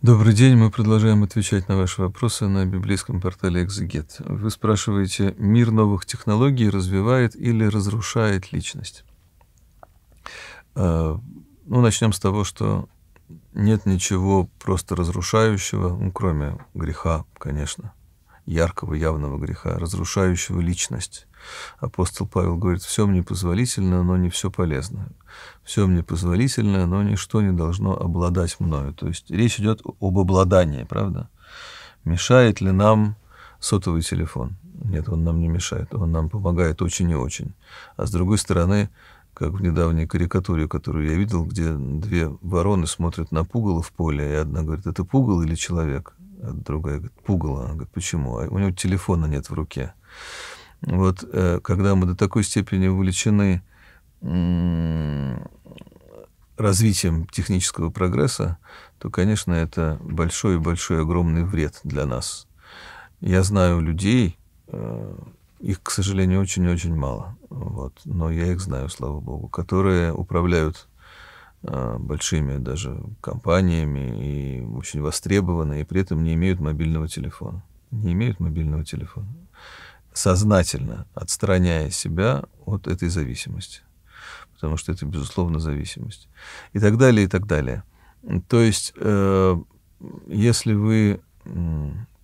Добрый день, мы продолжаем отвечать на ваши вопросы на библейском портале Exeget. Вы спрашиваете, мир новых технологий развивает или разрушает личность? Э, ну, начнем с того, что нет ничего просто разрушающего, ну, кроме греха, конечно яркого явного греха, разрушающего личность. Апостол Павел говорит, все мне позволительно, но не все полезно. Все мне позволительно, но ничто не должно обладать мною. То есть речь идет об обладании, правда? Мешает ли нам сотовый телефон? Нет, он нам не мешает, он нам помогает очень и очень. А с другой стороны, как в недавней карикатуре, которую я видел, где две вороны смотрят на пугало в поле, и одна говорит, это пугало или человек? другая говорит, пугало. Она говорит, почему? А у него телефона нет в руке. Вот э, когда мы до такой степени увлечены развитием технического прогресса, то, конечно, это большой-большой огромный вред для нас. Я знаю людей, э, их, к сожалению, очень-очень мало, вот, но я их знаю, слава богу, которые управляют а, большими даже компаниями и очень востребованы, и при этом не имеют мобильного телефона. Не имеют мобильного телефона. Сознательно отстраняя себя от этой зависимости. Потому что это, безусловно, зависимость. И так далее, и так далее. То есть, э, если вы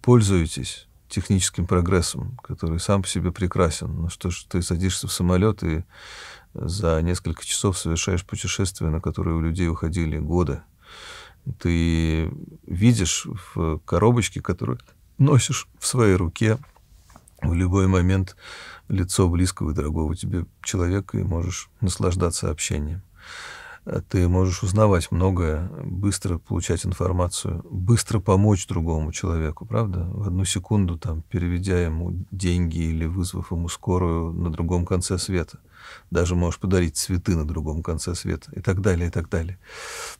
пользуетесь техническим прогрессом, который сам по себе прекрасен. Ну что ж, ты садишься в самолет и за несколько часов совершаешь путешествие, на которое у людей уходили годы. Ты видишь в коробочке, которую носишь в своей руке, в любой момент лицо близкого и дорогого тебе человека и можешь наслаждаться общением ты можешь узнавать многое, быстро получать информацию, быстро помочь другому человеку, правда? В одну секунду, там, переведя ему деньги или вызвав ему скорую на другом конце света. Даже можешь подарить цветы на другом конце света и так далее, и так далее.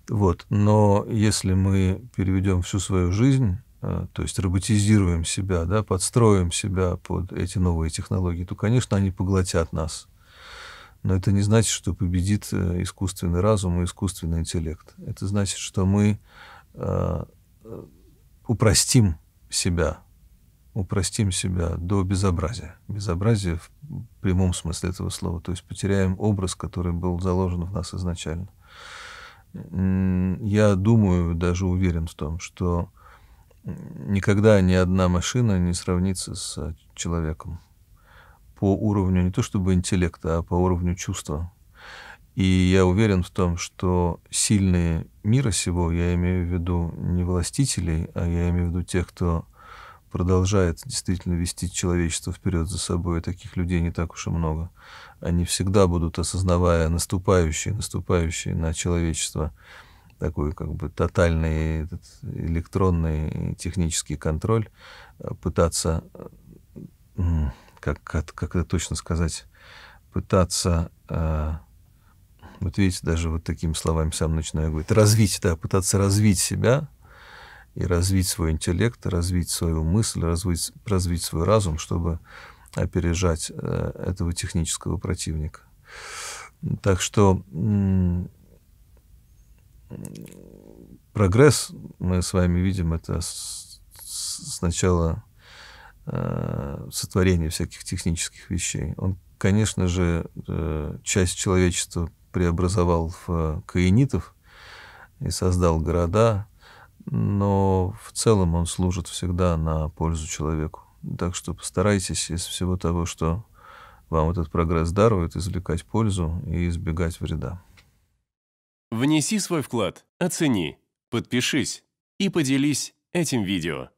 Вот. Но если мы переведем всю свою жизнь, э, то есть роботизируем себя, да, подстроим себя под эти новые технологии, то, конечно, они поглотят нас – но это не значит, что победит э, искусственный разум и искусственный интеллект. Это значит, что мы э, э, упростим себя, упростим себя до безобразия. Безобразие в прямом смысле этого слова. То есть потеряем образ, который был заложен в нас изначально. Я думаю, даже уверен в том, что никогда ни одна машина не сравнится с человеком по уровню не то чтобы интеллекта, а по уровню чувства. И я уверен в том, что сильные мира сего, я имею в виду не властителей, а я имею в виду тех, кто продолжает действительно вести человечество вперед за собой, таких людей не так уж и много. Они всегда будут, осознавая наступающие, наступающие на человечество, такой как бы тотальный этот электронный технический контроль, э, пытаться э, как, как, как это точно сказать, пытаться, э, вот видите, даже вот такими словами сам начинаю говорить, развить, да, пытаться развить себя и развить свой интеллект, развить свою мысль, развить, развить свой разум, чтобы опережать э, этого технического противника. Так что прогресс мы с вами видим это с- сначала Э, сотворения всяких технических вещей. Он, конечно же, э, часть человечества преобразовал в э, каинитов и создал города, но в целом он служит всегда на пользу человеку. Так что постарайтесь из всего того, что вам этот прогресс дарует, извлекать пользу и избегать вреда. Внеси свой вклад, оцени, подпишись и поделись этим видео.